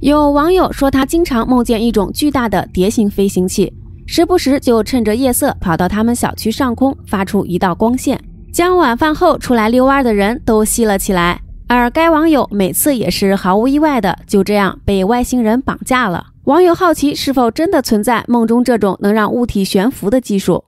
有网友说，他经常梦见一种巨大的蝶形飞行器，时不时就趁着夜色跑到他们小区上空，发出一道光线，将晚饭后出来遛弯的人都吸了起来。而该网友每次也是毫无意外的，就这样被外星人绑架了。网友好奇是否真的存在梦中这种能让物体悬浮的技术。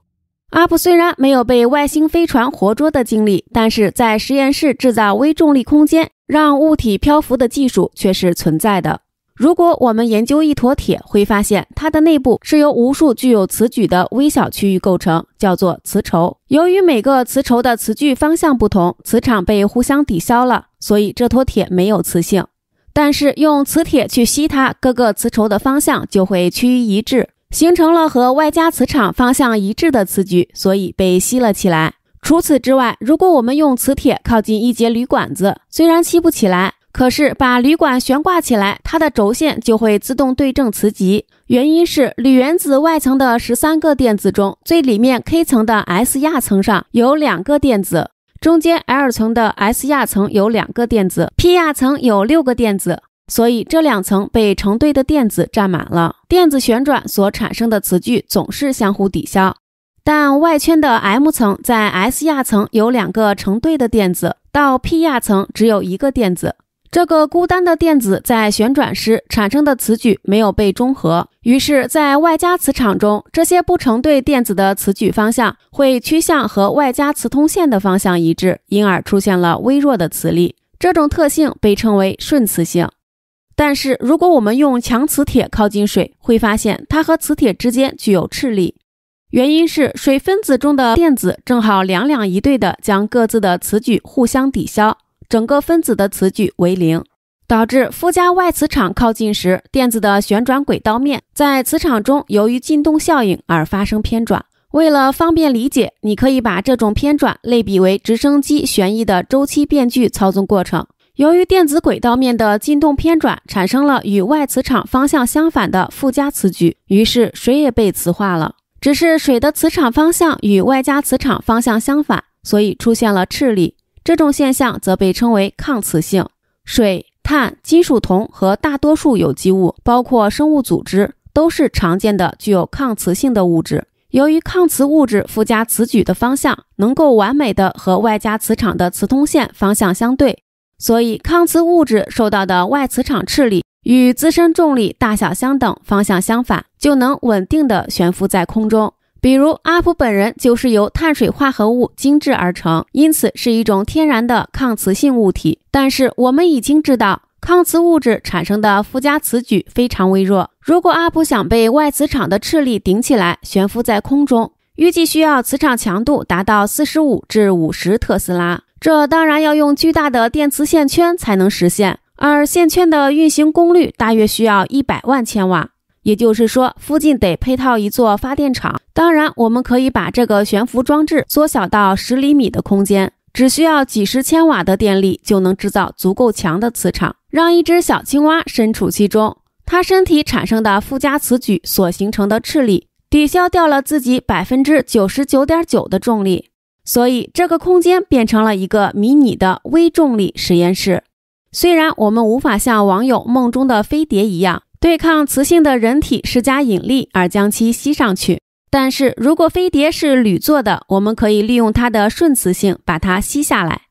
阿布虽然没有被外星飞船活捉的经历，但是在实验室制造微重力空间，让物体漂浮的技术却是存在的。如果我们研究一坨铁，会发现它的内部是由无数具有磁矩的微小区域构成，叫做磁畴。由于每个磁畴的磁矩方向不同，磁场被互相抵消了，所以这坨铁没有磁性。但是用磁铁去吸它，各个磁畴的方向就会趋于一致，形成了和外加磁场方向一致的磁矩，所以被吸了起来。除此之外，如果我们用磁铁靠近一节铝管子，虽然吸不起来。可是，把铝管悬挂起来，它的轴线就会自动对正磁极。原因是铝原子外层的十三个电子中，最里面 K 层的 s 亚层上有两个电子，中间 L 层的 s 亚层有两个电子，p 亚层有六个电子，所以这两层被成对的电子占满了。电子旋转所产生的磁矩总是相互抵消。但外圈的 M 层在 s 亚层有两个成对的电子，到 p 亚层只有一个电子。这个孤单的电子在旋转时产生的磁矩没有被中和，于是在外加磁场中，这些不成对电子的磁矩方向会趋向和外加磁通线的方向一致，因而出现了微弱的磁力。这种特性被称为顺磁性。但是，如果我们用强磁铁靠近水，会发现它和磁铁之间具有斥力。原因是水分子中的电子正好两两一对的将各自的磁矩互相抵消。整个分子的磁矩为零，导致附加外磁场靠近时，电子的旋转轨道面在磁场中由于进动效应而发生偏转。为了方便理解，你可以把这种偏转类比为直升机旋翼的周期变距操纵过程。由于电子轨道面的进动偏转，产生了与外磁场方向相反的附加磁矩，于是水也被磁化了。只是水的磁场方向与外加磁场方向相反，所以出现了斥力。这种现象则被称为抗磁性。水、碳、金属铜和大多数有机物，包括生物组织，都是常见的具有抗磁性的物质。由于抗磁物质附加磁矩的方向能够完美的和外加磁场的磁通线方向相对，所以抗磁物质受到的外磁场斥力与自身重力大小相等、方向相反，就能稳定的悬浮在空中。比如阿普本人就是由碳水化合物精制而成，因此是一种天然的抗磁性物体。但是我们已经知道，抗磁物质产生的附加磁矩非常微弱。如果阿普想被外磁场的斥力顶起来，悬浮在空中，预计需要磁场强度达到四十五至五十特斯拉。这当然要用巨大的电磁线圈才能实现，而线圈的运行功率大约需要一百万千瓦。也就是说，附近得配套一座发电厂。当然，我们可以把这个悬浮装置缩小到十厘米的空间，只需要几十千瓦的电力就能制造足够强的磁场，让一只小青蛙身处其中。它身体产生的附加磁矩所形成的斥力，抵消掉了自己百分之九十九点九的重力，所以这个空间变成了一个迷你的微重力实验室。虽然我们无法像网友梦中的飞碟一样。对抗磁性的人体施加引力，而将其吸上去。但是如果飞碟是铝做的，我们可以利用它的顺磁性把它吸下来。